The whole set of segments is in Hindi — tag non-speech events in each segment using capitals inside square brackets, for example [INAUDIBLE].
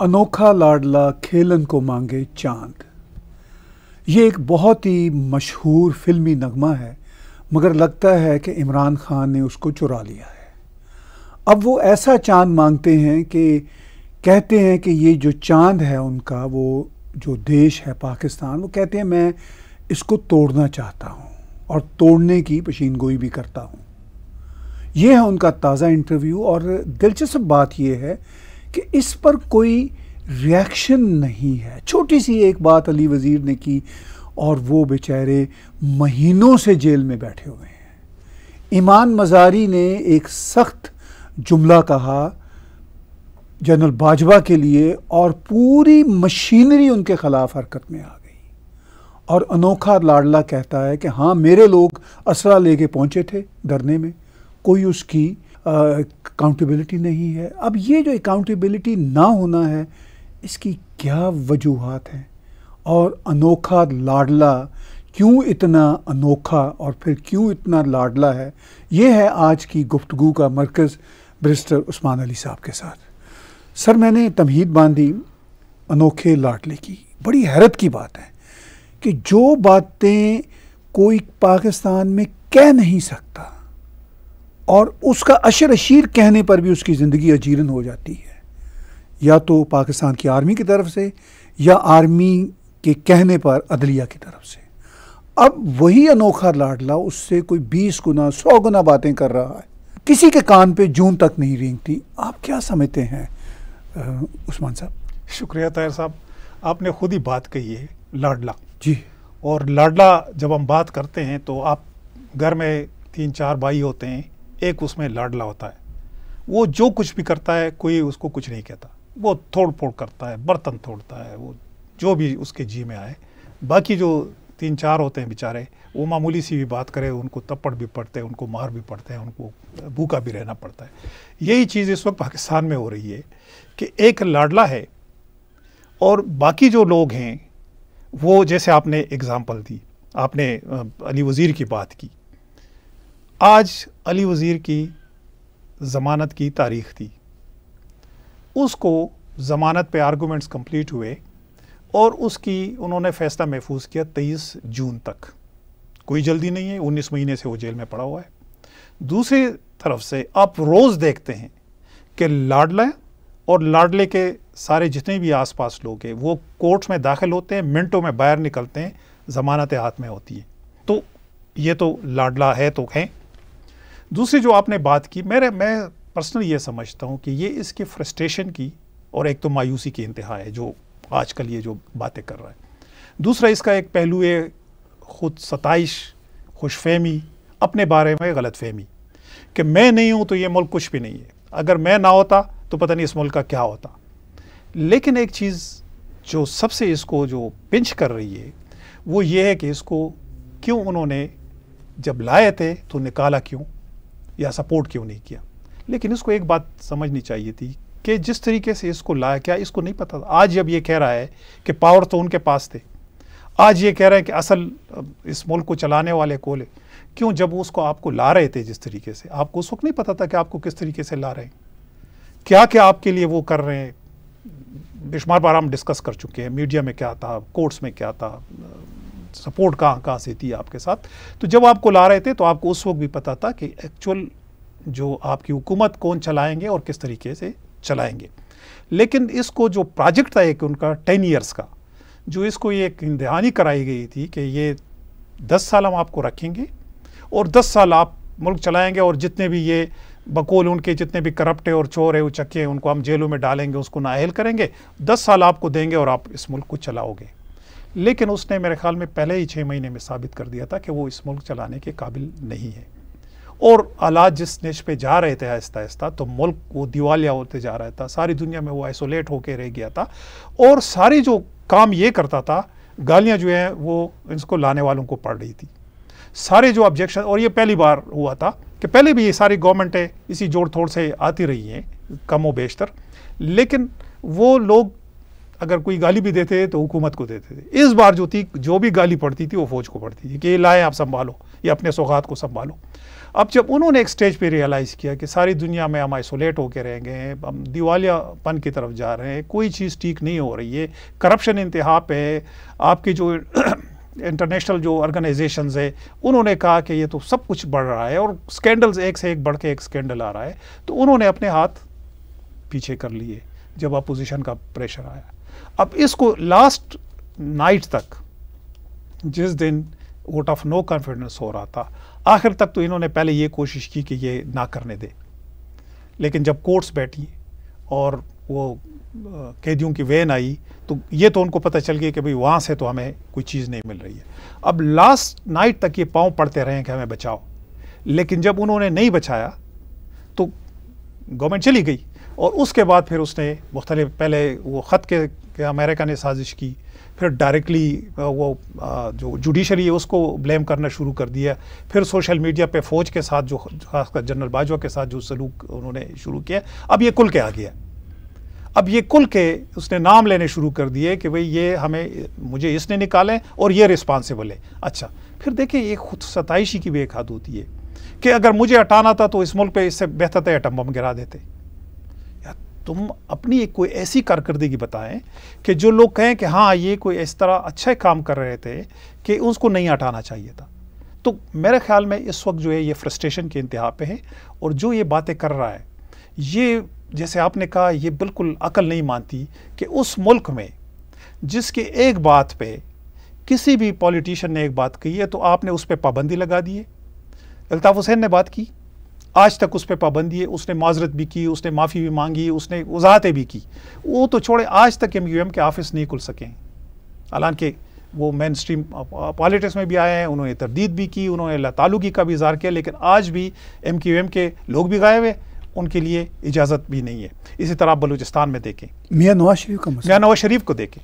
अनोखा लाडला खेलन को मांगे चांद ये एक बहुत ही मशहूर फिल्मी नगमा है मगर लगता है कि इमरान खान ने उसको चुरा लिया है अब वो ऐसा चांद मांगते हैं कि कहते हैं कि ये जो चांद है उनका वो जो देश है पाकिस्तान वो कहते हैं मैं इसको तोड़ना चाहता हूँ और तोड़ने की पशीन गोई भी करता हूँ ये है उनका ताज़ा इंटरव्यू और दिलचस्प बात यह है कि इस पर कोई रिएक्शन नहीं है छोटी सी एक बात अली वज़ीर ने की और वो बेचारे महीनों से जेल में बैठे हुए हैं ईमान मजारी ने एक सख्त जुमला कहा जनरल बाजवा के लिए और पूरी मशीनरी उनके ख़िलाफ़ हरकत में आ गई और अनोखा लाडला कहता है कि हाँ मेरे लोग असरा लेके पहुँचे थे धरने में कोई उसकी अकाउंटेबिलिटी नहीं है अब ये जो अकाउंटेबिलिटी ना होना है इसकी क्या वजूहत हैं और अनोखा लाडला क्यों इतना अनोखा और फिर क्यों इतना लाडला है ये है आज की गुफ्तगु का मरकज़ ब्रिस्टर उस्मान अली साहब के साथ सर मैंने तमहीद बांधी अनोखे लाडले की बड़ी हैरत की बात है कि जो बातें कोई पाकिस्तान में कह नहीं सकता और उसका अशर अशीर कहने पर भी उसकी ज़िंदगी अजीरन हो जाती है या तो पाकिस्तान की आर्मी की तरफ से या आर्मी के कहने पर अदलिया की तरफ से अब वही अनोखा लाडला उससे कोई बीस गुना सौ गुना बातें कर रहा है किसी के कान पे जून तक नहीं रेंगती आप क्या समझते हैं उस्मान साहब शुक्रिया ताहिर साहब आपने खुद ही बात कही है लाडला जी और लाडला जब हम बात करते हैं तो आप घर में तीन चार भाई होते हैं एक उसमें लाडला होता है वो जो कुछ भी करता है कोई उसको कुछ नहीं कहता वो थोड़ फोड़ करता है बर्तन तोड़ता है वो जो भी उसके जी में आए बाकी जो तीन चार होते हैं बेचारे वो मामूली सी भी बात करें उनको तप्पड़ भी पड़ते हैं उनको मार भी पड़ते हैं उनको भूखा भी रहना पड़ता है यही चीज़ इस वक्त पाकिस्तान में हो रही है कि एक लाडला है और बाकी जो लोग हैं वो जैसे आपने एग्ज़ाम्पल दी आपने अली वज़ीर की बात की आज अली वज़ीर की ज़मानत की तारीख थी उसको ज़मानत पे आर्गूमेंट्स कंप्लीट हुए और उसकी उन्होंने फ़ैसला महफूज किया तेईस जून तक कोई जल्दी नहीं है उन्नीस महीने से वो जेल में पड़ा हुआ है दूसरी तरफ से आप रोज़ देखते हैं कि लाडला और लाडले के सारे जितने भी आसपास लोग हैं वो कोर्ट्स में दाखिल होते हैं मिनटों में बाहर निकलते हैं ज़मानत हाथ में होती है तो ये तो लाडला है तो हैं दूसरी जो आपने बात की मेरे मैं पर्सनली ये समझता हूँ कि ये इसके फ्रस्ट्रेशन की और एक तो मायूसी की इंतहा है जो आजकल ये जो बातें कर रहा है दूसरा इसका एक पहलू है खुद सताइश खुशफहमी अपने बारे में गलत फहमी कि मैं नहीं हूँ तो ये मुल्क कुछ भी नहीं है अगर मैं ना होता तो पता नहीं इस मुल्क का क्या होता लेकिन एक चीज़ जो सबसे इसको जो पिंच कर रही है वो ये है कि इसको क्यों उन्होंने जब लाए थे तो निकाला क्यों या सपोर्ट क्यों नहीं किया लेकिन इसको एक बात समझनी चाहिए थी कि जिस तरीके से इसको लाया क्या इसको नहीं पता था आज जब ये कह रहा है कि पावर तो उनके पास थे आज ये कह रहे हैं कि असल इस मुल्क को चलाने वाले कोले क्यों जब उसको आपको ला रहे थे जिस तरीके से आपको उस वक्त नहीं पता था कि आपको किस तरीके से ला रहे हैं क्या क्या आपके लिए वो कर रहे हैं बेशुमार बार हम डिस्कस कर चुके हैं मीडिया में क्या था कोर्ट्स में क्या था सपोर्ट कहाँ कहाँ से थी आपके साथ तो जब आपको ला रहे थे तो आपको उस वक्त भी पता था कि एक्चुअल जो आपकी हुकूमत कौन चलाएंगे और किस तरीके से चलाएंगे लेकिन इसको जो प्रोजेक्ट था एक उनका टेन ईयर्स का जो इसको ये एक इंतहानी कराई गई थी कि ये दस साल हम आपको रखेंगे और दस साल आप मुल्क चलाएंगे और जितने भी ये बकोल उनके जितने भी करप्ट है और चोर है उचक्के हैं उनको हम जेलों में डालेंगे उसको नाहल करेंगे दस साल आपको देंगे और आप इस मुल्क को चलाओगे लेकिन उसने मेरे ख्याल में पहले ही छः महीने में साबित कर दिया था कि वो इस मुल्क चलाने के काबिल नहीं है और आलात जिस नेश पे जा रहे थे आहिस्ता आहिस्ता तो मुल्क वो दिवालिया होते जा रहा था सारी दुनिया में वो आइसोलेट होकर रह गया था और सारी जो काम ये करता था गालियाँ जो हैं वो इसको लाने वालों को पड़ रही थी सारे जो ऑब्जेक्शन और ये पहली बार हुआ था कि पहले भी ये सारी गवर्नमेंटें इसी जोड़ तोड़ से आती रही हैं व बेशतर लेकिन वो लोग अगर कोई गाली भी देते तो हुकूमत को देते थे इस बार जो थी जो भी गाली पड़ती थी वो फौज को पड़ती थी कि ये लाएँ आप संभालो ये अपने सौगात को संभालो अब जब उन्होंने एक स्टेज पे रियलाइज़ किया कि सारी दुनिया में हम आइसोलेट होकर रह गए हैं हम दिवालियापन की तरफ जा रहे हैं कोई चीज़ ठीक नहीं हो रही है करप्शन इंतहा पे आपकी जो इंटरनेशनल जो ऑर्गेनाइजेशंस है उन्होंने कहा कि ये तो सब कुछ बढ़ रहा है और स्कैंडल्स एक से एक बढ़ के एक स्कैंडल आ रहा है तो उन्होंने अपने हाथ पीछे कर लिए जब अपोजिशन का प्रेशर आया अब इसको लास्ट नाइट तक जिस दिन वोट ऑफ नो कॉन्फिडेंस हो रहा था आखिर तक तो इन्होंने पहले ये कोशिश की कि ये ना करने दे लेकिन जब कोर्ट्स बैठी और वो कैदियों की वैन आई तो ये तो उनको पता चल गया कि भाई वहाँ से तो हमें कोई चीज़ नहीं मिल रही है अब लास्ट नाइट तक ये पाँव पड़ते रहे कि हमें बचाओ लेकिन जब उन्होंने नहीं बचाया तो गवर्नमेंट चली गई और उसके बाद फिर उसने मुख्तलि पहले वो ख़त के, के अमेरिका ने साजिश की फिर डायरेक्टली वो जो जुडिशरी है उसको ब्लेम करना शुरू कर दिया फिर सोशल मीडिया पे फौज के साथ जो खासकर जनरल बाजवा के साथ जो सलूक उन्होंने शुरू किया अब ये कुल के आ गया अब ये कुल के उसने नाम लेने शुरू कर दिए कि भाई ये हमें मुझे इसने निकालें और ये रिस्पॉन्सिबल है अच्छा फिर देखिए ये खुद सताइशी की भी एक हद होती है कि अगर मुझे हटाना था तो इस मुल्क पे इससे बेहतर था एटम बम गिरा देते या तुम अपनी एक कोई ऐसी कारकर्दगी बताएं कि जो लोग कहें कि हाँ ये कोई इस तरह अच्छा काम कर रहे थे कि उसको नहीं हटाना चाहिए था तो मेरे ख्याल में इस वक्त जो है ये फ्रस्ट्रेशन के इंतहा पे है और जो ये बातें कर रहा है ये जैसे आपने कहा ये बिल्कुल अकल नहीं मानती कि उस मुल्क में जिसके एक बात पे किसी भी पॉलिटिशियन ने एक बात कही है तो आपने उस पर पाबंदी लगा दी है अल्ताफ़ हुसैन ने बात की आज तक उस पर पाबंदी है उसने माजरत भी की उसने माफ़ी भी मांगी उसने वजाहतें भी की वो तो छोड़े आज तक एम यू एम के ऑफिस नहीं खुल सके हालांकि वो मेन स्ट्रीम पॉलिटिक्स में भी आए हैं उन्होंने तरदीद भी की उन्होंने तालुकी का भी इजहार किया लेकिन आज भी एम क्यू एम के लोग भी गायब हैं उनके लिए इजाज़त भी नहीं है इसी तरह आप बलूचिस्तान में देखें मियाँ नवाज शरीफ का मियाँ नवाज शरीफ को देखें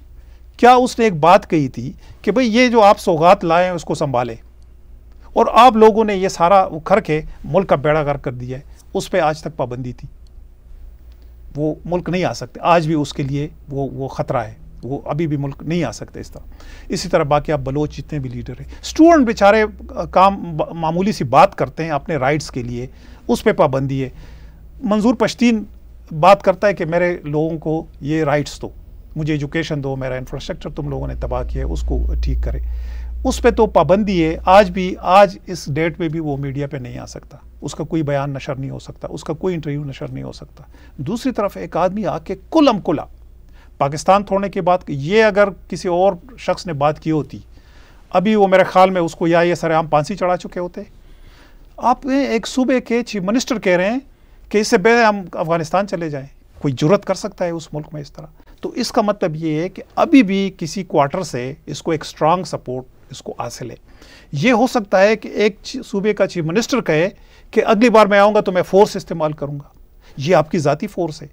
क्या उसने एक बात कही थी कि भाई ये जो आप सौगात लाएँ उसको संभालें और आप लोगों ने ये सारा उखर के मुल्क का बेड़ा गर्क कर दिया है उस पर आज तक पाबंदी थी वो मुल्क नहीं आ सकते आज भी उसके लिए वो वो ख़तरा है वो अभी भी मुल्क नहीं आ सकते इस तरह इसी तरह बाकी आप बलोच जितने भी लीडर हैं स्टूडेंट बेचारे काम मामूली सी बात करते हैं अपने राइट्स के लिए उस पर पाबंदी है मंजूर पश्तीन बात करता है कि मेरे लोगों को ये राइट्स दो मुझे एजुकेशन दो मेरा इंफ्रास्ट्रक्चर तुम लोगों ने तबाह किया है उसको ठीक करे उस पर तो पाबंदी है आज भी आज इस डेट में भी वो मीडिया पे नहीं आ सकता उसका कोई बयान नशर नहीं हो सकता उसका कोई इंटरव्यू नशर नहीं हो सकता दूसरी तरफ एक आदमी आके कुलम कुला पाकिस्तान थोड़ने के बाद ये अगर किसी और शख्स ने बात की होती अभी वो मेरे ख्याल में उसको या ये सरेआम फांसी चढ़ा चुके होते आप एक सूबे के चीफ मिनिस्टर कह रहे हैं कि इससे बेहतर हम अफगानिस्तान चले जाएं कोई जरूरत कर सकता है उस मुल्क में इस तरह तो इसका मतलब ये है कि अभी भी किसी क्वार्टर से इसको एक स्ट्रांग सपोर्ट इसको हासिल है ये हो सकता है कि एक सूबे का चीफ मिनिस्टर कहे कि अगली बार मैं आऊँगा तो मैं फ़ोर्स इस्तेमाल करूँगा ये आपकी ज़ाती फ़ोर्स है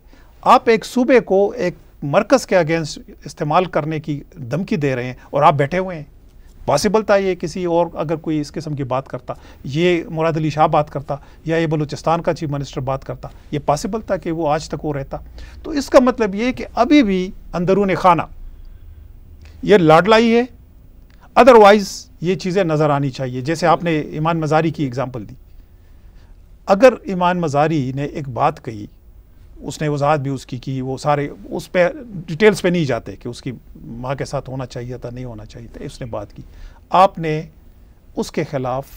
आप एक सूबे को एक मरकज़ के अगेंस्ट इस्तेमाल करने की धमकी दे रहे हैं और आप बैठे हुए हैं पॉसिबल था ये किसी और अगर कोई इस किस्म की बात करता ये मुराद अली शाह बात करता या ये बलूचिस्तान का चीफ मिनिस्टर बात करता ये पॉसिबल था कि वो आज तक वो रहता तो इसका मतलब ये कि अभी भी अंदरून खाना ये लाडलाई है अदरवाइज़ ये चीज़ें नज़र आनी चाहिए जैसे आपने ईमान मज़ारी की एग्ज़ाम्पल दी अगर ईमान मज़ारी ने एक बात कही उसने वजाहत भी उसकी की वो सारे उस पर डिटेल्स पे नहीं जाते कि उसकी माँ के साथ होना चाहिए था नहीं होना चाहिए था उसने बात की आपने उसके ख़िलाफ़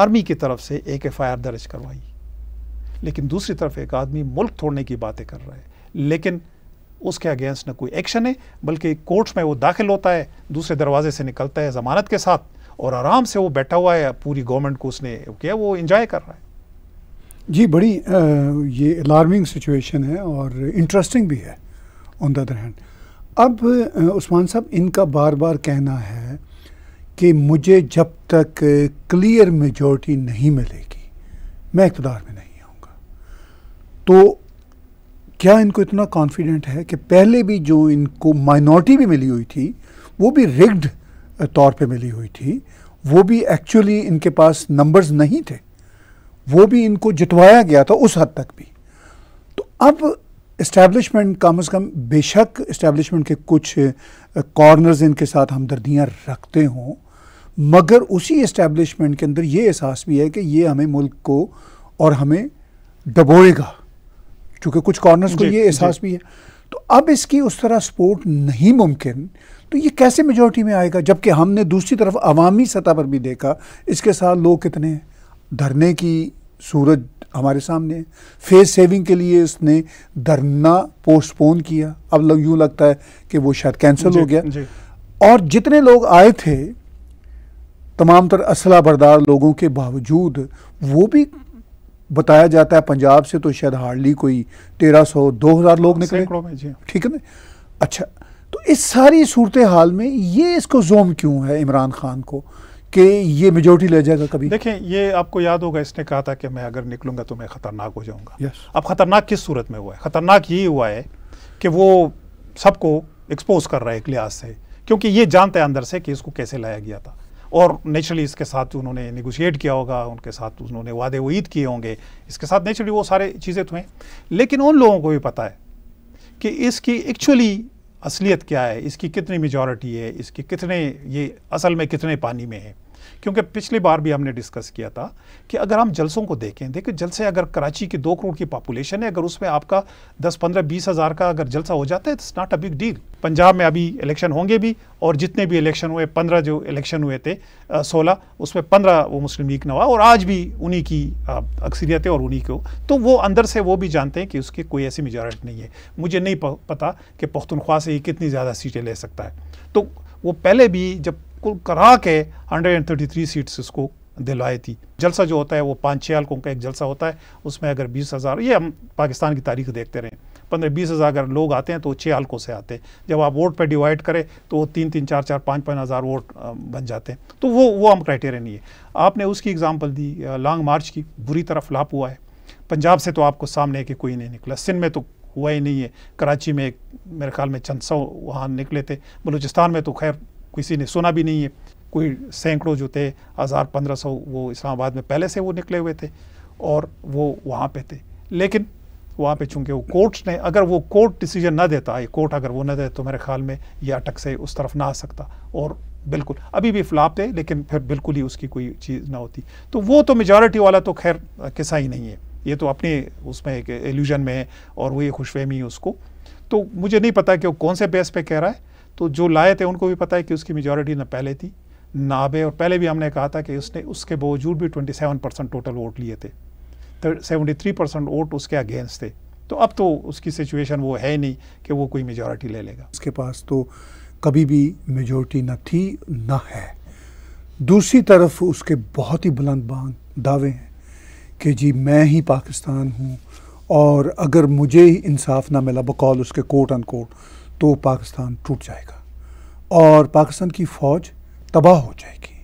आर्मी की तरफ से एक एफ आई आर दर्ज करवाई लेकिन दूसरी तरफ एक आदमी मुल्क तोड़ने की बातें कर रहा है लेकिन उसके अगेंस्ट ना कोई एक्शन है बल्कि कोर्ट्स में वो दाखिल होता है दूसरे दरवाजे से निकलता है ज़मानत के साथ और आराम से वो बैठा हुआ है पूरी गवर्नमेंट को उसने किया वो इंजॉय कर रहा है जी बड़ी आ, ये अलार्मिंग सिचुएशन है और इंटरेस्टिंग भी है ऑन द अदर हैंड अब उस्मान साहब इनका बार बार कहना है कि मुझे जब तक क्लियर मेजॉरिटी नहीं मिलेगी मैं इकतदार में नहीं आऊँगा तो क्या इनको इतना कॉन्फिडेंट है कि पहले भी जो इनको माइनॉरिटी भी मिली हुई थी वो भी रिग्ड तौर पे मिली हुई थी वो भी एक्चुअली इनके पास नंबर्स नहीं थे वो भी इनको जितवाया गया था उस हद तक भी तो अब इस्टेब्लिशमेंट कम अज़ कम बेशक इस्टेब्लिशमेंट के कुछ कॉर्नर्स इनके साथ हमदर्दियाँ रखते हों मगर उसी इस्टेब्लिशमेंट के अंदर ये एहसास भी है कि ये हमें मुल्क को और हमें डबोएगा चूँकि कुछ कॉर्नर्स को ये एहसास भी है तो अब इसकी उस तरह सपोर्ट नहीं मुमकिन तो ये कैसे मेजोरिटी में आएगा जबकि हमने दूसरी तरफ अवामी सतह पर भी देखा इसके साथ लोग कितने हैं धरने की सूरज हमारे सामने है फेस सेविंग के लिए उसने धरना पोस्टपोन किया अब लग यूँ लगता है कि वो शायद कैंसिल हो गया जी. और जितने लोग आए थे तमाम तर असला बरदार लोगों के बावजूद वो भी बताया जाता है पंजाब से तो शायद हार्डली कोई तेरह सौ दो हज़ार लोग निकले ठीक है ना अच्छा तो इस सारी सूरत हाल में ये इसको जोम क्यों है इमरान खान को कि ये मेजोरिटी ले जाएगा कभी देखें ये आपको याद होगा इसने कहा था कि मैं अगर निकलूंगा तो मैं ख़तरनाक हो जाऊंगा yes. अब ख़तरनाक किस सूरत में हुआ है ख़तरनाक ये हुआ है कि वो सबको एक्सपोज कर रहा है एक लिहाज से क्योंकि ये जानते हैं अंदर से कि इसको कैसे लाया गया था और नेचुरली इसके साथ तो उन्होंने निगोशिएट किया होगा उनके साथ उन्होंने वादे वईद किए होंगे इसके साथ नेचुरली वो सारे चीज़ें तो हैं लेकिन उन लोगों को भी पता है कि इसकी एक्चुअली असलियत क्या है इसकी कितनी मेजॉरिटी है इसकी कितने ये असल में कितने पानी में है क्योंकि पिछली बार भी हमने डिस्कस किया था कि अगर हम जलसों को देखें देखिए जलसे अगर कराची की दो करोड़ की पॉपुलेशन है अगर उसमें आपका दस पंद्रह बीस हज़ार का अगर जलसा हो जाता है it's not a big deal Punjab में अभी इलेक्शन होंगे भी और जितने भी इलेक्शन हुए पंद्रह जो इलेक्शन हुए थे सोलह उसमें पंद्रह वो मुस्लिम लीग नवा और आज भी उन्हीं की अक्सरियत है और उन्हीं को तो वो अंदर से वो भी जानते हैं कि उसकी कोई ऐसी मेजॉरिटी नहीं है मुझे नहीं पता कि पख्तनख्वा से ये कितनी ज़्यादा सीटें ले सकता है तो वो पहले भी जब कुल करा के 133 सीट्स इसको दिलवाई थी जलसा जो होता है वो पाँच छः हल्कों का एक जलसा होता है उसमें अगर बीस हज़ार ये हम पाकिस्तान की तारीख देखते रहें पंद्रह बीस हज़ार अगर लोग आते हैं तो छः हल्कों से आते हैं जब आप वोट पर डिवाइड करें तो वो तीन तीन चार चार पाँच पाँच हज़ार वोट बन जाते हैं तो वो वो हम क्राइटेरिया नहीं है आपने उसकी एग्ज़ाम्पल दी लॉन्ग मार्च की बुरी तरह फ्लाप हुआ है पंजाब से तो आपको सामने है कि कोई नहीं निकला सिंध में तो हुआ ही नहीं है कराची में मेरे ख्याल में चंद सौ वहाँ निकले थे बलूचिस्तान में तो खैर किसी ने सुना भी नहीं है कोई सैकड़ों जो थे हज़ार पंद्रह सौ वो इस्लामाबाद में पहले से वो निकले हुए थे और वो वहाँ पे थे लेकिन वहाँ पे चूंकि वो कोर्ट ने अगर वो कोर्ट डिसीजन ना देता ये कोर्ट अगर वो ना दे तो मेरे ख्याल में ये अटक से उस तरफ ना आ सकता और बिल्कुल अभी भी फ्लाप थे लेकिन फिर बिल्कुल ही उसकी कोई चीज़ ना होती तो वो तो मेजॉरिटी वाला तो खैर किसा ही नहीं है ये तो अपने उसमें एक एल्यूजन में है और वो ये खुशफहमी है उसको तो मुझे नहीं पता कि वो कौन से बेस पे कह रहा है तो जो लाए थे उनको भी पता है कि उसकी मेजोरिटी ना पहले थी ना आबे और पहले भी हमने कहा था कि उसने उसके बावजूद भी 27 परसेंट टोटल वोट लिए थे सेवेंटी थ्री परसेंट वोट उसके अगेंस्ट थे तो अब तो उसकी सिचुएशन वो है नहीं कि वो कोई मेजोरिटी ले लेगा उसके पास तो कभी भी मेजोरिटी न थी न है दूसरी तरफ उसके बहुत ही बुलंद बांग दावे हैं कि जी मैं ही पाकिस्तान हूँ और अगर मुझे ही इंसाफ ना मिला बकौल उसके कोर्ट अनकोर्ट तो पाकिस्तान टूट जाएगा और पाकिस्तान की फ़ौज तबाह हो जाएगी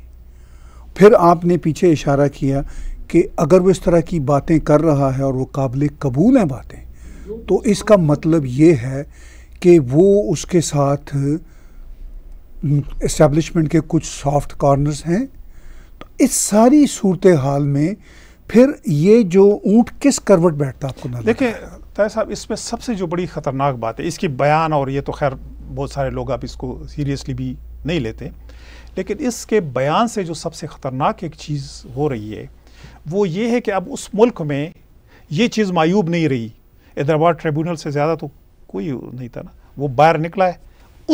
फिर आपने पीछे इशारा किया कि अगर वो इस तरह की बातें कर रहा है और वो काबिल कबूल हैं बातें तो इसका मतलब ये है कि वो उसके साथ इस्टेब्लिशमेंट के कुछ सॉफ्ट कॉर्नर्स हैं तो इस सारी सूरत हाल में फिर ये जो ऊँट किस करवट बैठता आपको ना देखें तय साहब इसमें सबसे जो बड़ी ख़तरनाक बात है इसकी बयान और ये तो खैर बहुत सारे लोग आप इसको सीरियसली भी नहीं लेते लेकिन इसके बयान से जो सबसे ख़तरनाक एक चीज़ हो रही है वो ये है कि अब उस मुल्क में ये चीज़ मायूब नहीं रही हैदराबाद ट्रिब्यूनल से ज़्यादा तो कोई नहीं था ना वो बाहर निकला है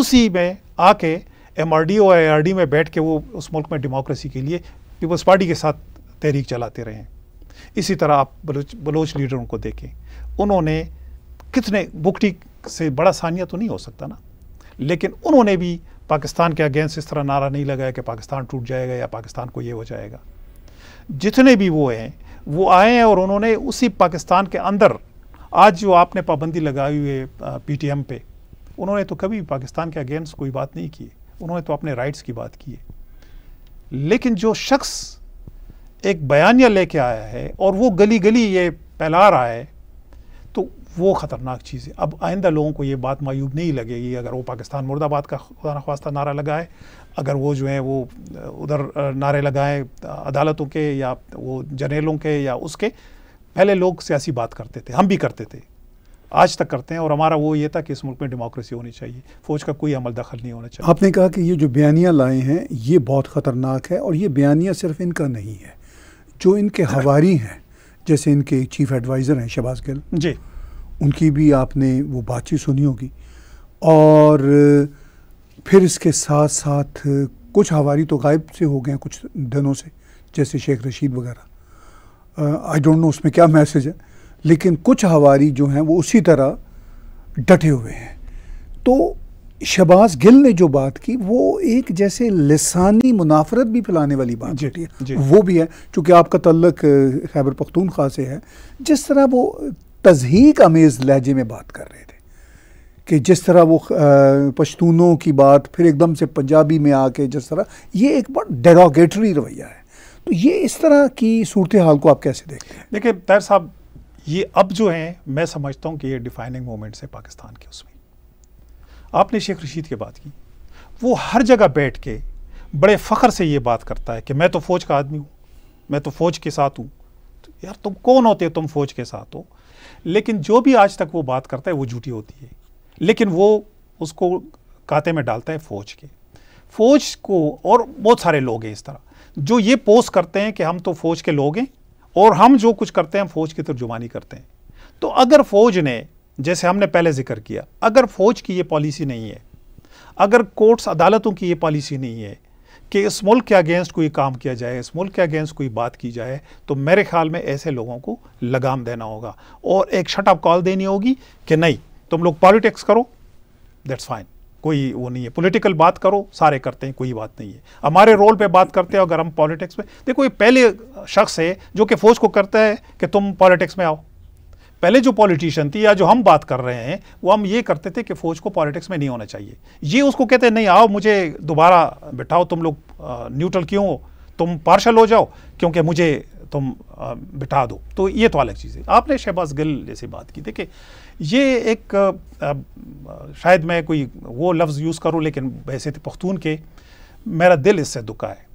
उसी में आके एम आर डी और ए आर डी में बैठ के वो उस मुल्क में डेमोक्रेसी के लिए पीपल्स पार्टी के साथ तहरीक चलाते रहे इसी तरह आप बलोच बलोच लीडरों को देखें उन्होंने कितने बुकटी से बड़ा सानिया तो नहीं हो सकता ना लेकिन उन्होंने भी पाकिस्तान के अगेंस्ट इस तरह नारा नहीं लगाया कि पाकिस्तान टूट जाएगा या पाकिस्तान को ये हो जाएगा जितने भी वो हैं वो आए हैं और उन्होंने उसी पाकिस्तान के अंदर आज जो आपने पाबंदी लगाई हुई है पीटीएम पे उन्होंने तो कभी पाकिस्तान के अगेंस्ट कोई बात नहीं की उन्होंने तो अपने राइट्स की बात की है लेकिन जो शख्स एक बयानिया लेके आया है और वो गली गली ये फैला रहा है वो ख़तरनाक चीज़ है अब आइंदा लोगों को ये बात मायूब नहीं लगेगी अगर वो पाकिस्तान मुर्दाबाद का खुदा नख्वास्ता नारा लगाए अगर वो जो है वो उधर नारे लगाएं अदालतों के या वो जर्नलों के या उसके पहले लोग सियासी बात करते थे हम भी करते थे आज तक करते हैं और हमारा वो ये था कि इस मुल्क में डेमोक्रेसी होनी चाहिए फौज का कोई अमल दखल नहीं होना चाहिए आपने कहा कि ये जो बयानियाँ लाए हैं ये बहुत ख़तरनाक है और ये बयानियाँ सिर्फ इनका नहीं है जो इनके हाँ। हवारी हैं जैसे इनके चीफ एडवाइज़र हैं शहबाज गिल जी उनकी भी आपने वो बातचीत सुनी होगी और फिर इसके साथ साथ कुछ हवारी तो गायब से हो गए हैं कुछ दिनों से जैसे शेख रशीद वगैरह आई डोंट नो उसमें क्या मैसेज है लेकिन कुछ हवारी जो हैं वो उसी तरह डटे हुए हैं तो शबाज गिल ने जो बात की वो एक जैसे लसानी मुनाफरत भी फैलाने वाली बात जी है वो भी है चूँकि आपका तल्लक खैबर पख्तूनख्वा से है जिस तरह वो तजहीक अमेज लहजे में बात कर रहे थे कि जिस तरह वो पश्तूनों की बात फिर एकदम से पंजाबी में आके जिस तरह ये एक बड़ा डेरोगेटरी रवैया है तो ये इस तरह की सूरत हाल को आप कैसे देखें देखिए तैर साहब ये अब जो है मैं समझता हूँ कि ये डिफाइनिंग मोमेंट्स है पाकिस्तान के उसमें आपने शेख रशीद की बात की वो हर जगह बैठ के बड़े फ़ख्र से ये बात करता है कि मैं तो फ़ौज का आदमी हूँ मैं तो फ़ौज के साथ हूँ यार तुम कौन होते हो तुम फौज के साथ हो लेकिन जो भी आज तक वो बात करता है वो झूठी होती है लेकिन वो उसको काते में डालता है फौज के फौज को और बहुत सारे लोग हैं इस तरह जो ये पोस्ट करते हैं कि हम तो फौज के लोग हैं और हम जो कुछ करते हैं फौज की तर्जुमानी करते हैं तो अगर फौज ने जैसे हमने पहले जिक्र किया अगर फौज की ये पॉलिसी नहीं है अगर कोर्ट्स अदालतों की ये पॉलिसी नहीं है कि इस मुल्क के अगेंस्ट कोई काम किया जाए इस मुल्क के अगेंस्ट कोई बात की जाए तो मेरे ख्याल में ऐसे लोगों को लगाम देना होगा और एक शटअप कॉल देनी होगी कि नहीं तुम लोग पॉलिटिक्स करो दैट्स फाइन कोई वो नहीं है पॉलिटिकल बात करो सारे करते हैं कोई बात नहीं है हमारे रोल पे बात करते हैं अगर हम पॉलिटिक्स में देखो ये पहले शख्स है जो कि फौज को करता है कि तुम पॉलिटिक्स में आओ पहले जो पॉलिटिशियन थी या जो हम बात कर रहे हैं वो हम ये करते थे कि फौज को पॉलिटिक्स में नहीं होना चाहिए ये उसको कहते नहीं आओ मुझे दोबारा बिठाओ तुम लोग न्यूट्रल क्यों हो तुम पार्शल हो जाओ क्योंकि मुझे तुम बिठा दो तो ये तो अलग चीज़ है आपने शहबाज गिल जैसे बात की देखिए ये एक आ, शायद मैं कोई वो लफ्ज़ यूज़ करूँ लेकिन वैसे तो पख्तून के मेरा दिल इससे दुखा है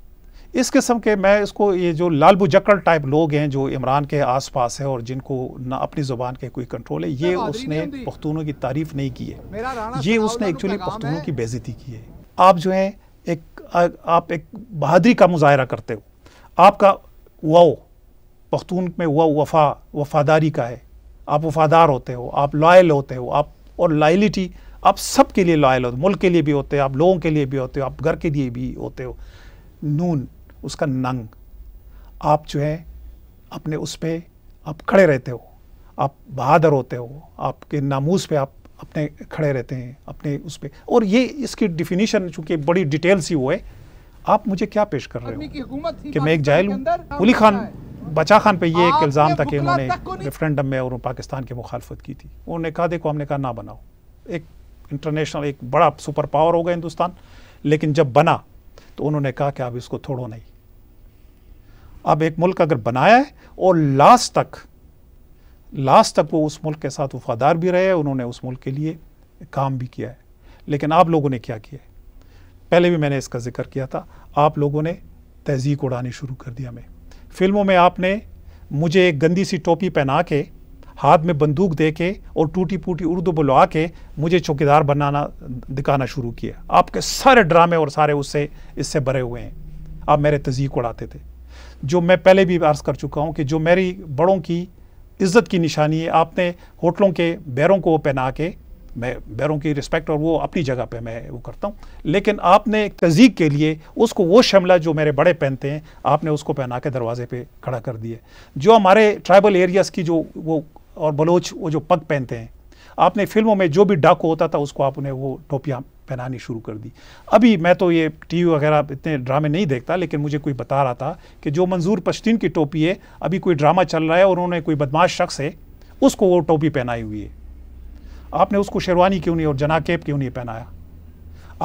इस किस्म के मैं इसको ये जो लालबू जकड़ टाइप लोग हैं जो इमरान के आसपास है और जिनको ना अपनी ज़ुबान के कोई कंट्रोल है ये उसने पख्तूनों की तारीफ़ नहीं की है ये उसने एक्चुअली पख्तूनों की बेजती की है आप जो हैं एक आप एक बहादरी का मुजाहरा करते हो आपका वाओ पख्तून में वो वफा वफादारी का है आप वफादार होते हो आप लॉयल होते हो आप और लॉयलिटी आप सब के लिए लॉयल होते हो मुल्क के लिए भी होते हो आप लोगों के लिए भी होते हो आप घर के लिए भी होते हो नून उसका नंग आप जो है अपने उस पर आप खड़े रहते हो आप बहादुर होते हो आपके नामूस पे आप अपने खड़े रहते हैं अपने उस पर और ये इसकी डिफिनीशन चूँकि बड़ी डिटेल सी वो है आप मुझे क्या पेश कर रहे हो कि मैं एक जायल हूँ उली खान बचा खान पे ये एक इल्ज़ाम था कि उन्होंने रेफरेंडम में और पाकिस्तान की मुखालफत की थी उन्होंने कहा देखो हमने कहा ना बनाओ एक इंटरनेशनल एक बड़ा सुपर पावर होगा हिंदुस्तान लेकिन जब बना तो उन्होंने कहा कि आप इसको थोड़ो नहीं अब एक मुल्क अगर बनाया है और लास्ट तक लास्ट तक वो उस मुल्क के साथ वफादार भी रहे उन्होंने उस मुल्क के लिए काम भी किया है लेकिन आप लोगों ने क्या किया पहले भी मैंने इसका जिक्र किया था आप लोगों ने तहजीक उड़ानी शुरू कर दिया हमें फिल्मों में आपने मुझे एक गंदी सी टोपी पहना के हाथ में बंदूक दे के और टूटी फूटी उर्दू बुलवा के मुझे चौकीदार बनाना दिखाना शुरू किया आपके सारे ड्रामे और सारे उससे इससे भरे हुए हैं आप मेरे तजीक उड़ाते थे जो मैं पहले भी अर्ज़ कर चुका हूँ कि जो मेरी बड़ों की इज़्ज़त की निशानी है आपने होटलों के बैरों को पहना के मैं बैरों की रिस्पेक्ट और वो अपनी जगह पे मैं वो करता हूँ लेकिन आपने तजीक के लिए उसको वो शमला जो मेरे बड़े पहनते हैं आपने उसको पहना के दरवाजे पे खड़ा कर दिए जो हमारे ट्राइबल एरियाज़ की जो वो और बलोच वो जो पग पहनते हैं आपने फिल्मों में जो भी डाकू होता था उसको आप उन्हें वो टोपियाँ पहनानी शुरू कर दी अभी मैं तो ये टीवी वगैरह इतने ड्रामे नहीं देखता लेकिन मुझे कोई बता रहा था कि जो मंजूर पश्तीन की टोपी है अभी कोई ड्रामा चल रहा है और उन्होंने कोई बदमाश शख्स है उसको वो टोपी पहनाई हुई है आपने उसको शेरवानी क्यों नहीं और जनाकेब क्यों नहीं पहनाया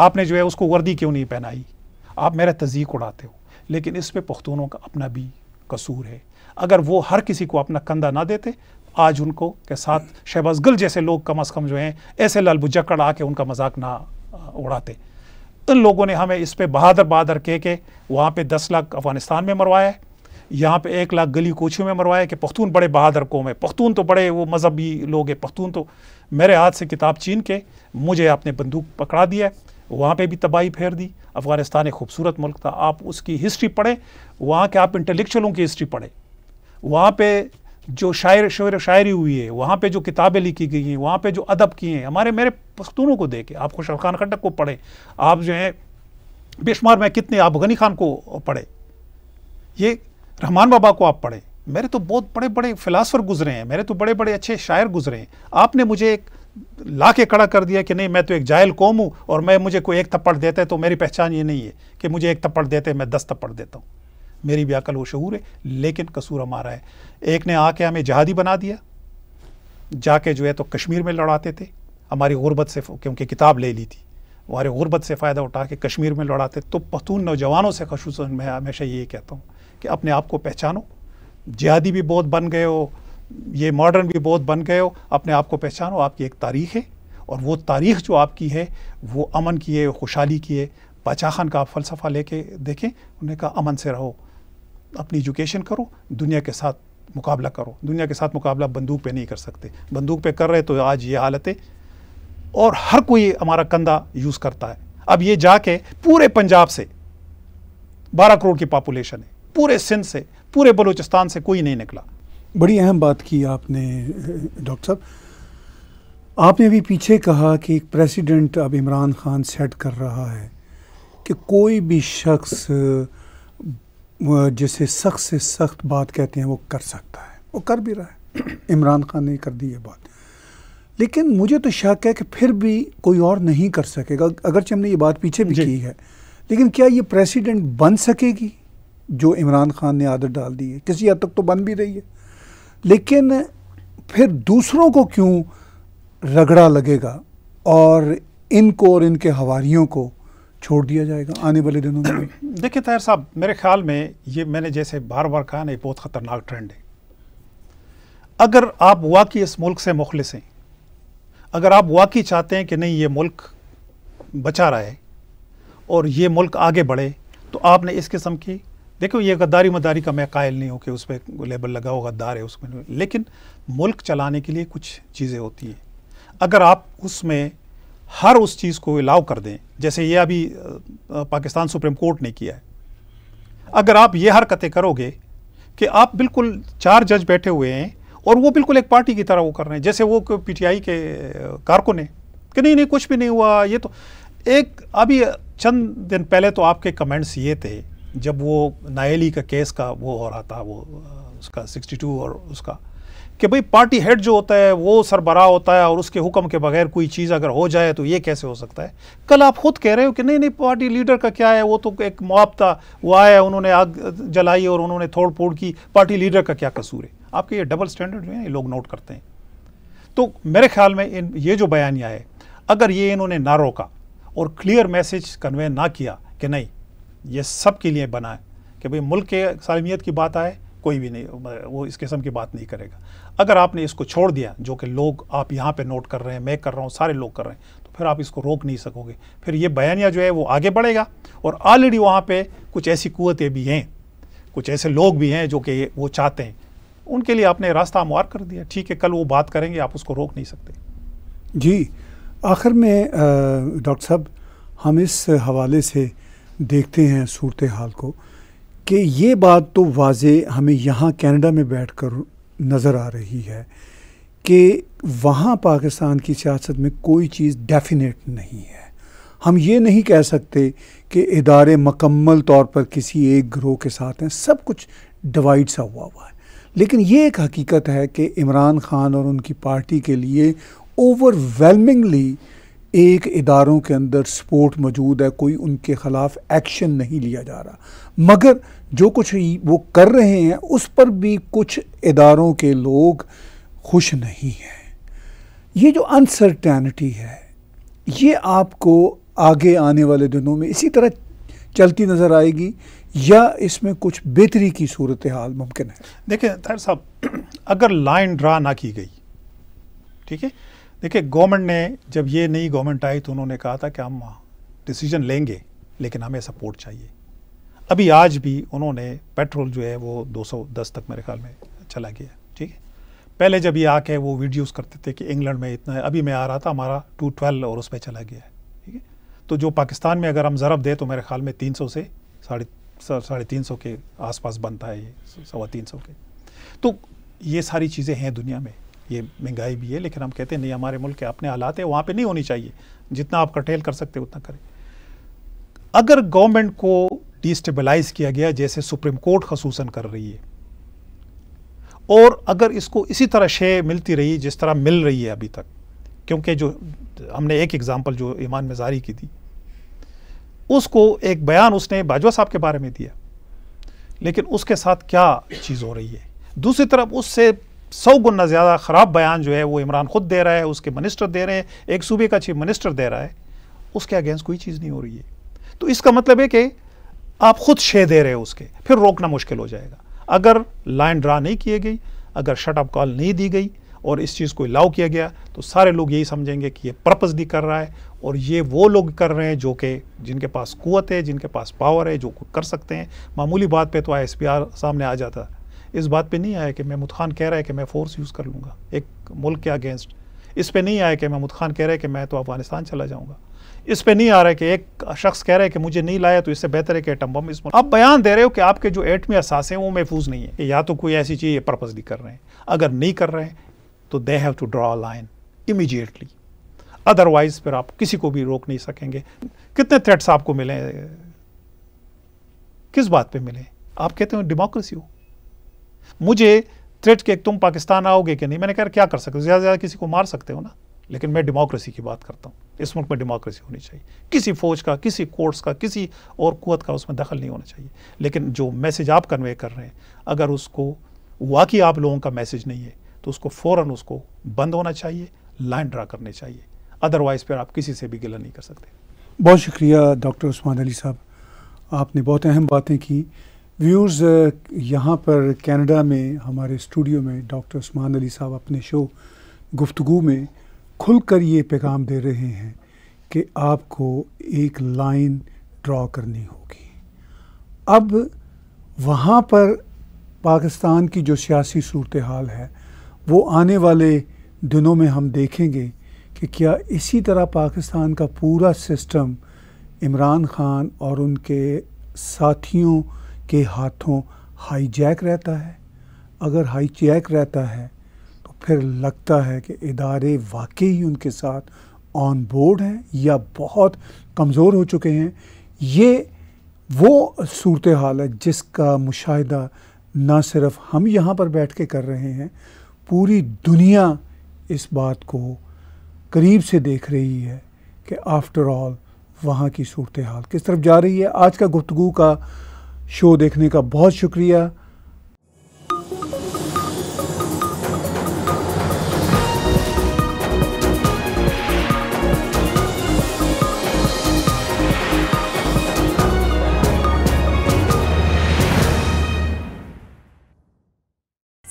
आपने जो है उसको वर्दी क्यों नहीं पहनाई आप मेरा तजीक उड़ाते हो लेकिन इस पर पख्तूनों का अपना भी कसूर है अगर वो हर किसी को अपना कंधा ना देते आज उनको के साथ शहबाज गिल जैसे लोग कम अज़ कम जो हैं ऐसे लालबुजक्कड़ आके उनका मजाक ना उड़ाते इन लोगों ने हमें इस पर बहादुर बहादुर कह के वहाँ पर दस लाख अफगानिस्तान में मरवाया है यहाँ पे एक लाख गली कोचियों में मरवाया कि पख्तून बड़े बहादुर कौम है पख्तून तो बड़े वो मजहबी लोग हैं पख्तून तो मेरे हाथ से किताब चीन के मुझे आपने बंदूक पकड़ा दिया वहाँ पे भी तबाही फेर दी अफ़गानिस्तान एक खूबसूरत मुल्क था आप उसकी हिस्ट्री पढ़ें वहाँ के आप इंटेलेक्चुअलों की हिस्ट्री पढ़ें वहाँ पर जो शायर शर शायरी हुई है वहाँ पे जो किताबें लिखी गई हैं वहाँ पे जो अदब किए हैं हमारे मेरे पख्तूनों को देखें आप खुशर खान खटक को पढ़ें आप जो हैं बेशुमार में कितने आप गनी खान को पढ़े ये रहमान बाबा को आप पढ़ें मेरे तो बहुत बड़े बड़े फ़िलासफ़र गुजरे हैं मेरे तो बड़े बड़े अच्छे शायर गुजरे हैं आपने मुझे एक ला के खड़ा कर दिया कि नहीं मैं तो एक जायल कौम हूँ और मैं मुझे कोई एक थप्पड़ देता है तो मेरी पहचान ये नहीं है कि मुझे एक थप्पड़ देते मैं दस थप्पड़ देता हूँ मेरी भी अकल व शूर है लेकिन कसूर हमारा है एक ने आके हमें जहादी बना दिया जाके जो है तो कश्मीर में लड़ाते थे हमारी गुरबत से क्योंकि किताब ले ली थी हमारे गुरबत से फ़ायदा उठा के कश्मीर में लड़ाते तो पतून नौजवानों से खसूस मैं हमेशा ये कहता हूँ कि अपने आप को पहचानो जिहादी भी बहुत बन गए हो ये मॉडर्न भी बहुत बन गए हो अपने आप को पहचानो आपकी एक तारीख है और वो तारीख जो आपकी है वो अमन की है खुशहाली की है बादशाह खान का आप फ़लसफ़ा लेके देखें उन्हें कहा अमन से रहो अपनी एजुकेशन करो दुनिया के साथ मुकाबला करो दुनिया के साथ मुकाबला बंदूक पे नहीं कर सकते बंदूक पे कर रहे तो आज ये हालत है और हर कोई हमारा कंधा यूज़ करता है अब ये जाके पूरे पंजाब से बारह करोड़ की पॉपुलेशन है पूरे सिंध से पूरे बलूचिस्तान से कोई नहीं निकला बड़ी अहम बात की आपने डॉक्टर साहब आपने अभी पीछे कहा कि एक प्रेसिडेंट अब इमरान खान सेट कर रहा है कि कोई भी शख्स वो जिसे सख्त से सख्त बात कहते हैं वो कर सकता है वो कर भी रहा है [CLEARS THROAT] इमरान खान ने कर दी ये बात लेकिन मुझे तो शक है कि फिर भी कोई और नहीं कर सकेगा अगरचे हमने ये बात पीछे भी की है लेकिन क्या ये प्रेसिडेंट बन सकेगी जो इमरान खान ने आदत डाल दी है किसी हद तक तो बन भी रही है लेकिन फिर दूसरों को क्यों रगड़ा लगेगा और इनको और इनके हवारीयों को छोड़ दिया जाएगा आने वाले दिनों में [COUGHS] देखिए तहर साहब मेरे ख्याल में ये मैंने जैसे बार बार कहा ना ये बहुत ख़तरनाक ट्रेंड है अगर आप वाकई इस मुल्क से मुखलिस हैं अगर आप वाकई चाहते हैं कि नहीं ये मुल्क बचा रहा है और ये मुल्क आगे बढ़े तो आपने इस किस्म की देखो ये गद्दारी मदारी का मैं कायल नहीं हूँ कि उस पर लेबल लगा हो गद्दार है उसमें लेकिन मुल्क चलाने के लिए कुछ चीज़ें होती हैं अगर आप उसमें हर उस चीज़ को अलाउ कर दें जैसे ये अभी पाकिस्तान सुप्रीम कोर्ट ने किया है अगर आप ये हरकतें करोगे कि आप बिल्कुल चार जज बैठे हुए हैं और वो बिल्कुल एक पार्टी की तरह वो कर रहे हैं जैसे वो पीटीआई के कारकुन है कि नहीं नहीं कुछ भी नहीं हुआ ये तो एक अभी चंद दिन पहले तो आपके कमेंट्स ये थे जब वो नायली का केस का वो हो रहा था वो उसका टू और उसका कि भाई पार्टी हेड जो होता है वो सरबरा होता है और उसके हुक्म के बगैर कोई चीज़ अगर हो जाए तो ये कैसे हो सकता है कल आप खुद कह रहे हो कि नहीं नहीं पार्टी लीडर का क्या है वो तो एक मुआब था वो आया उन्होंने आग जलाई और उन्होंने थोड़ फोड़ की पार्टी लीडर का क्या कसूर है आपके ये डबल स्टैंडर्ड जो है ये लोग नोट करते हैं तो मेरे ख्याल में इन ये जो बयानिया है अगर ये इन्होंने ना रोका और क्लियर मैसेज कन्वे ना किया कि नहीं ये सब के लिए बना है कि भाई मुल्क के सालमियत की बात आए कोई भी नहीं वो इस किस्म की बात नहीं करेगा अगर आपने इसको छोड़ दिया जो कि लोग आप यहाँ पे नोट कर रहे हैं मैं कर रहा हूँ सारे लोग कर रहे हैं तो फिर आप इसको रोक नहीं सकोगे फिर ये बयानिया जो है वो आगे बढ़ेगा और ऑलरेडी वहाँ पर कुछ ऐसी कुतें भी हैं कुछ ऐसे लोग भी हैं जो कि वो चाहते हैं उनके लिए आपने रास्ता हमवार कर दिया ठीक है कल वो बात करेंगे आप उसको रोक नहीं सकते जी आखिर में डॉक्टर साहब हम इस हवाले से देखते हैं सूरत हाल को कि ये बात तो वाज हमें यहाँ कनाडा में बैठ कर नज़र आ रही है कि वहाँ पाकिस्तान की सियासत में कोई चीज़ डेफिनेट नहीं है हम ये नहीं कह सकते कि इदारे मकम्मल तौर पर किसी एक ग्रोह के साथ हैं सब कुछ डिवाइड सा हुआ हुआ है लेकिन ये एक हकीकत है कि इमरान खान और उनकी पार्टी के लिए ओवरवेलमिंगली एक इदारों के अंदर सपोर्ट मौजूद है कोई उनके ख़िलाफ़ एक्शन नहीं लिया जा रहा मगर जो कुछ वो कर रहे हैं उस पर भी कुछ इदारों के लोग खुश नहीं हैं ये जो अनसर्टैनिटी है ये आपको आगे आने वाले दिनों में इसी तरह चलती नज़र आएगी या इसमें कुछ बेहतरी की सूरत हाल मुमकिन है देखिए तहर साहब अगर लाइन ड्रा ना की गई ठीक है देखिए गवर्नमेंट ने जब ये नई गवर्नमेंट आई तो उन्होंने कहा था कि हम डिसीजन लेंगे लेकिन हमें सपोर्ट चाहिए अभी आज भी उन्होंने पेट्रोल जो है वो 210 तक मेरे ख्याल में चला गया ठीक है पहले जब ये आके वो वीडियोस करते थे कि इंग्लैंड में इतना है अभी मैं आ रहा था हमारा 212 और उस पर चला गया है ठीक है तो जो पाकिस्तान में अगर हम ज़रब दें तो मेरे ख्याल में 300 से साढ़े साढ़े तीन सौ के आसपास बनता है ये सवा तीन सौ के तो ये सारी चीज़ें हैं दुनिया में ये महंगाई भी है लेकिन हम कहते हैं नहीं हमारे मुल्क के अपने हालात है वहाँ पर नहीं होनी चाहिए जितना आप कटेल कर सकते उतना करें अगर गवर्नमेंट को डिस्टेबलाइज किया गया जैसे सुप्रीम कोर्ट खसूस कर रही है और अगर इसको इसी तरह शे मिलती रही जिस तरह मिल रही है अभी तक क्योंकि जो हमने एक एग्ज़ाम्पल जो ईमान मजारी की थी उसको एक बयान उसने बाजवा साहब के बारे में दिया लेकिन उसके साथ क्या चीज़ हो रही है दूसरी तरफ उससे सौ गुना ज़्यादा ख़राब बयान जो है वो इमरान ख़ुद दे रहा है उसके मिनिस्टर दे रहे हैं एक सूबे का चीफ मिनिस्टर दे रहा है उसके अगेंस्ट कोई चीज़ नहीं हो रही है तो इसका मतलब है कि आप खुद शे दे रहे हो उसके फिर रोकना मुश्किल हो जाएगा अगर लाइन ड्रा नहीं किए गई अगर शटअप कॉल नहीं दी गई और इस चीज़ को अलाउ किया गया तो सारे लोग यही समझेंगे कि ये पर्पजली कर रहा है और ये वो लोग कर रहे हैं जो कि जिनके पास कुत है जिनके पास पावर है जो कर सकते हैं मामूली बात पे तो आई सामने आ जाता है इस बात पे नहीं आया कि महमूद खान कह रहा है कि मैं फ़ोर्स यूज़ कर लूँगा एक मुल्क के अगेंस्ट इस पर नहीं आया कि महमूद खान कह रहा है कि मैं तो अफ़गानिस्तान चला जाऊँगा इस पे नहीं आ रहा है कि एक शख्स कह रहा है कि मुझे नहीं लाया तो इससे बेहतर है कि एटम बम इस आप बयान दे रहे हो कि आपके जो एटमी असास हैं वो महफूज नहीं है या तो कोई ऐसी चीज़ पर्पज नहीं कर रहे हैं अगर नहीं कर रहे हैं तो they have to draw line immediately otherwise फिर आप किसी को भी रोक नहीं सकेंगे कितने थ्रेट्स आपको मिले किस बात पे मिले आप कहते हो डेमोक्रेसी हो मुझे थ्रेट के तुम पाकिस्तान आओगे कि नहीं मैंने कहा क्या कर सकते हो ज़्यादा से ज़्यादा किसी को मार सकते हो ना लेकिन मैं डेमोक्रेसी की बात करता हूँ इस मुल्क में डेमोक्रेसी होनी चाहिए किसी फौज का किसी कोर्ट्स का किसी और कुत का उसमें दखल नहीं होना चाहिए लेकिन जो मैसेज आप कन्वे कर रहे हैं अगर उसको वाकई आप लोगों का मैसेज नहीं है तो उसको फ़ौर उसको बंद होना चाहिए लाइन ड्रा करनी चाहिए अदरवाइज़ फिर आप किसी से भी गिला नहीं कर सकते बहुत शुक्रिया डॉक्टर उस्मान अली साहब आपने बहुत अहम बातें की व्यूर्स यहाँ पर कनाडा में हमारे स्टूडियो में डॉक्टर उस्मान अली साहब अपने शो गुफ्तगु में खुलकर ये पैगाम दे रहे हैं कि आपको एक लाइन ड्रॉ करनी होगी अब वहाँ पर पाकिस्तान की जो सियासी सूरत हाल है वो आने वाले दिनों में हम देखेंगे कि क्या इसी तरह पाकिस्तान का पूरा सिस्टम इमरान खान और उनके साथियों के हाथों हाईजैक रहता है अगर हाईजैक रहता है फिर लगता है कि इदारे वाकई ही उनके साथ ऑन बोर्ड हैं या बहुत कमज़ोर हो चुके हैं ये वो सूरत हाल है जिसका मुशाहिदा ना सिर्फ हम यहाँ पर बैठ के कर रहे हैं पूरी दुनिया इस बात को करीब से देख रही है कि आफ्टर ऑल वहाँ की सूरत हाल किस तरफ जा रही है आज का गुफ्तु का शो देखने का बहुत शुक्रिया